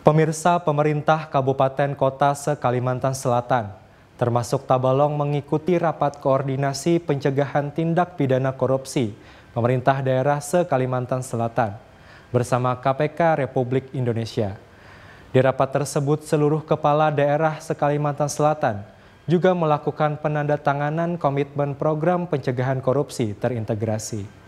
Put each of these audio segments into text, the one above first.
Pemirsa pemerintah kabupaten kota se-Kalimantan Selatan, termasuk Tabalong mengikuti rapat koordinasi pencegahan tindak pidana korupsi pemerintah daerah se-Kalimantan Selatan bersama KPK Republik Indonesia. Di rapat tersebut seluruh kepala daerah se-Kalimantan Selatan juga melakukan penandatanganan komitmen program pencegahan korupsi terintegrasi.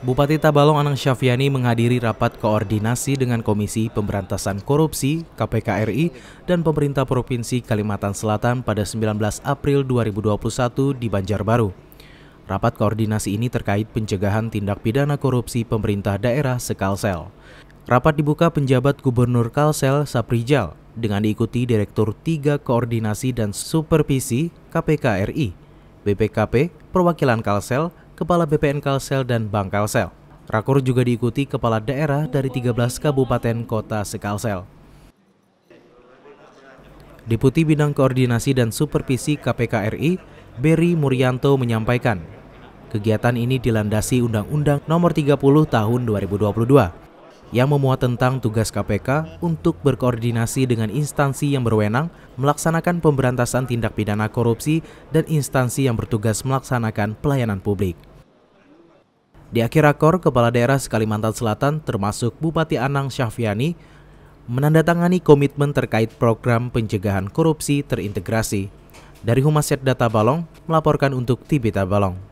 Bupati Tabalong Anang Syafiani menghadiri rapat koordinasi dengan Komisi Pemberantasan Korupsi (KPK RI) dan pemerintah Provinsi Kalimantan Selatan pada 19 April 2021 di Banjarbaru. Rapat koordinasi ini terkait pencegahan tindak pidana korupsi pemerintah daerah sekalsel. Rapat dibuka penjabat Gubernur Kalsel Saprijal dengan diikuti Direktur 3 Koordinasi dan Supervisi KPK RI, BPKP, Perwakilan Kalsel, Kepala BPN Kalsel dan Bank Kalsel. Rakor juga diikuti kepala daerah dari 13 kabupaten kota sekalsel. Deputi Bidang Koordinasi dan Supervisi KPK RI, Beri Murianto menyampaikan, kegiatan ini dilandasi Undang-Undang Nomor 30 Tahun 2022 yang memuat tentang tugas KPK untuk berkoordinasi dengan instansi yang berwenang melaksanakan pemberantasan tindak pidana korupsi dan instansi yang bertugas melaksanakan pelayanan publik. Di akhir rakor, Kepala Daerah Kalimantan Selatan termasuk Bupati Anang Syahviani, menandatangani komitmen terkait program pencegahan korupsi terintegrasi. Dari Humas Data Balong, melaporkan untuk Tibita Balong.